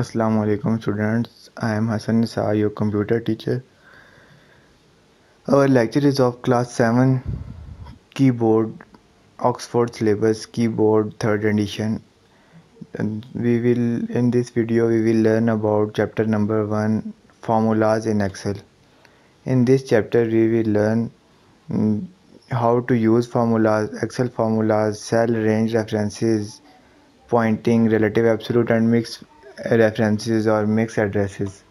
Assalamualaikum students, I am Hassan Nisa, your computer teacher. Our lecture is of class 7 keyboard Oxford syllabus keyboard 3rd edition. And we will in this video we will learn about chapter number 1 formulas in Excel. In this chapter we will learn mm, how to use formulas, Excel formulas, cell range references, pointing, relative absolute and mixed references और mix addresses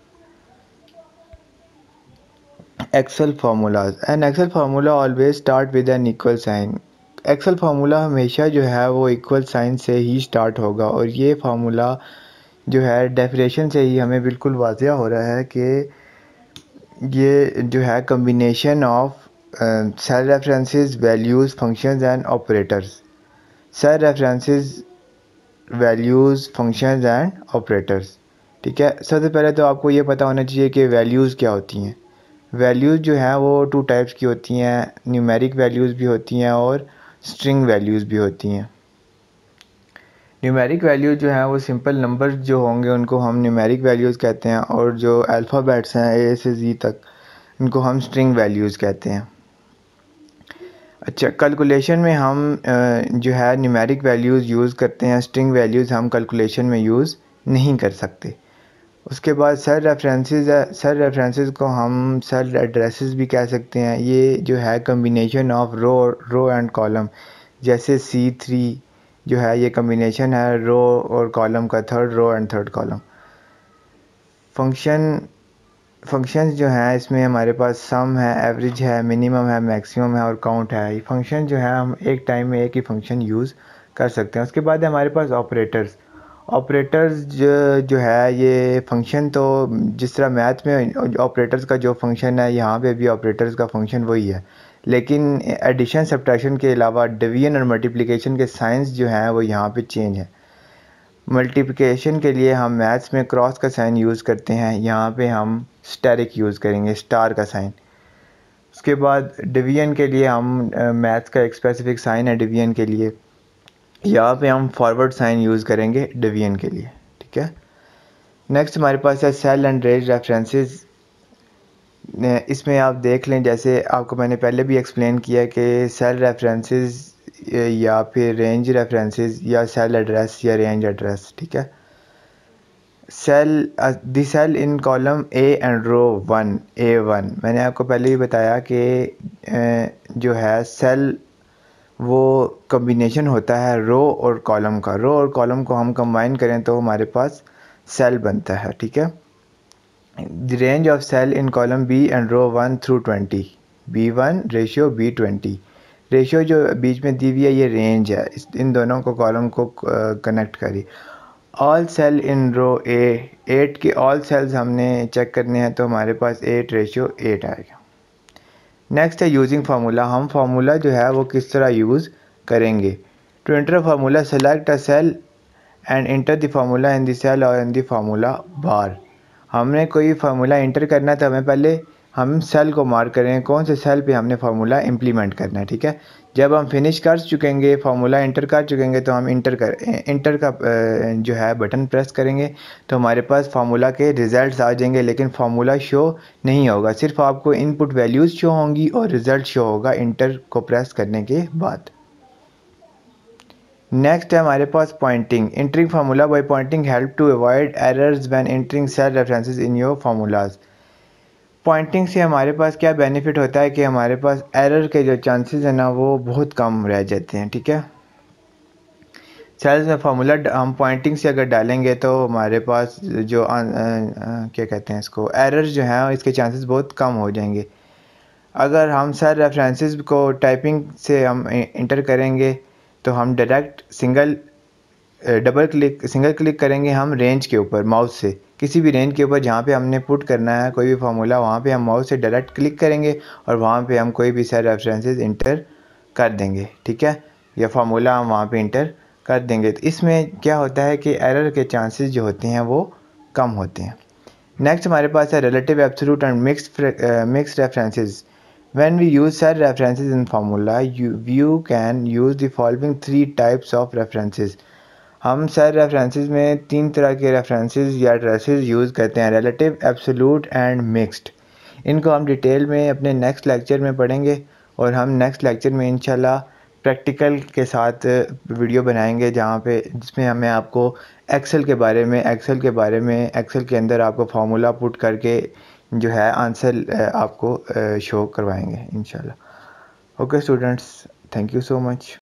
Excel formulas and Excel formula always start with an equal sign Excel formula हमेशा जो है वो equal sign से ही start होगा और ये formula जो है डेफिनेशन से ही हमें बिल्कुल वाजह हो रहा है कि ये जो है combination of cell references values functions and operators cell references values functions and operators ठीक है सबसे पहले तो आपको ये पता होना चाहिए कि वैल्यूज़ क्या होती हैं वैल्यूज़ जो हैं वो टू टाइप्स की होती हैं न्यूमेरिक वैल्यूज़ भी होती हैं और स्ट्रिंग वैल्यूज़ भी होती हैं न्यूमेरिक वैल्यूज़ जो हैं वो सिंपल नंबर जो होंगे उनको हम न्यूमेरिक वैल्यूज़ कहते हैं और जो अल्फ़ाबेट्स हैं ए से जी तक उनको हम स्ट्रिंग वैल्यूज़ कहते हैं अच्छा कैलकुलेशन में हम जो है न्यूमेरिक वैल्यूज़ यूज़ करते हैं स्ट्रिंग वैल्यूज़ हम कैलकुलेशन में यूज़ नहीं कर सकते उसके बाद सर रेफरेंसेस सर रेफरेंसेस को हम सर एड्रेसेस भी कह सकते हैं ये जो है combination of row row and column जैसे सी थ्री जो है ये कम्बिनेशन है रो और कॉलम का third row and third column function functions जो हैं इसमें हमारे पास सम है एवरेज है मिनिमम है मैक्सिमम है और काउंट है ये फंक्शन जो है हम एक टाइम में एक ही फंक्शन यूज़ कर सकते हैं उसके बाद हमारे पास ऑपरेटर्स ऑपरेटर्स जो, जो है ये फंक्शन तो जिस तरह मैथ में ऑपरेटर्स का जो फंक्शन है यहाँ पे भी ऑपरेटर्स का फंक्शन वही है लेकिन एडिशन सब्ट्रैक्शन के अलावा डिवीजन और मल्टीप्लिकेशन के साइंस जो हैं वो यहाँ पे चेंज है मल्टीप्लिकेशन के लिए हम मैथ्स में क्रॉस का साइन यूज़ करते हैं यहाँ पे हम स्टेरिक यूज़ करेंगे स्टार का साइन उसके बाद डिवीजन के लिए हम मैथ्स का एक स्पेसिफिक साइन है डिवीजन के लिए यहाँ पे हम फॉरवर्ड साइन यूज़ करेंगे डिवीजन के लिए ठीक है नेक्स्ट हमारे पास है सेल एंड रेज रेफरेंसेस इसमें आप देख लें जैसे आपको मैंने पहले भी एक्सप्लेन किया कि सेल रेफरेंसेस या फिर रेंज रेफरेंसेस या सेल एड्रेस या रेंज एड्रेस ठीक है cell the cell in column A and row one A one मैंने आपको पहले ही बताया कि जो है सेल वो कम्बिनेशन होता है रो और कॉलम का रो और कॉलम को हम कंबाइन करें तो हमारे पास सेल बनता है ठीक है the range of cell in column B and row one through twenty B one ratio B twenty ratio जो बीच में दी हुई है ये रेंज है इस इन दोनों को कॉलम को कनेक्ट करी all cell in row A eight के ऑल सेल्स हमने चेक करने हैं तो हमारे पास एट रेशियो एट आएगा नेक्स्ट है यूजिंग फार्मूला हम फार्मूला जो है वो किस तरह यूज़ करेंगे to enter formula select a cell and enter the formula in the cell और इन द फार्मूला बार हमने कोई फार्मूला इंटर करना था हमें पहले हम सेल को मार्क करें कौन से सेल पे हमने फार्मूला इम्प्लीमेंट करना है ठीक है जब हम फिनिश कर चुकेंगे फार्मूला इंटर कर चुकेंगे तो हम इंटर कर इंटर का जो है बटन प्रेस करेंगे तो हमारे पास फार्मूला के रिज़ल्ट आ जाएंगे लेकिन फार्मूला शो नहीं होगा सिर्फ आपको इनपुट वैल्यूज़ शो होंगी और रिज़ल्ट शो होगा इंटर को प्रेस करने के बाद नेक्स्ट है हमारे पास pointing entering formula by pointing help to avoid errors when entering cell references in your formulas pointing से हमारे पास क्या बेनिफिट होता है कि हमारे पास एरर के जो चांसेस हैं ना वो बहुत कम रह जाते हैं ठीक है सेल्स में फार्मूला हम पॉइंटिंग से अगर डालेंगे तो हमारे पास जो आ, आ, आ, क्या कहते हैं इसको एरर जो है इसके चांसेस बहुत कम हो जाएंगे अगर हम सर रेफरेंसेस को टाइपिंग से हम इंटर करेंगे तो हम direct single double click single click करेंगे हम रेंज के ऊपर माउस से किसी भी रेंज के ऊपर जहाँ पे हमने पुट करना है कोई भी फार्मूला वहाँ पे हम माउस से डायरेक्ट क्लिक करेंगे और वहाँ पे हम कोई भी सर रेफरेंसेस इंटर कर देंगे ठीक है यह फार्मूला हम वहाँ पे इंटर कर देंगे तो इसमें क्या होता है कि एरर के चांसेस जो होते हैं वो कम होते हैं नेक्स्ट हमारे पास है relative absolute and mix mix references when we use cell references in formula you can use use following three types of references हम सर रेफरेंसेस में तीन तरह के रेफरेंसेस या ड्रेसेस यूज़ करते हैं रिलेटिव एब्सोलूट एंड मिक्स्ड इनको हम डिटेल में अपने नेक्स्ट लेक्चर में पढ़ेंगे और हम नेक्स्ट लेक्चर में इंशाल्लाह प्रैक्टिकल के साथ वीडियो बनाएंगे जहाँ पे जिसमें हमें आपको एक्सेल के बारे में एक्सेल के बारे में एक्सेल के अंदर आपको फार्मूला पुट करके जो है आंसर आपको शो करवाएंगे इंशाल्लाह okay students thank you so much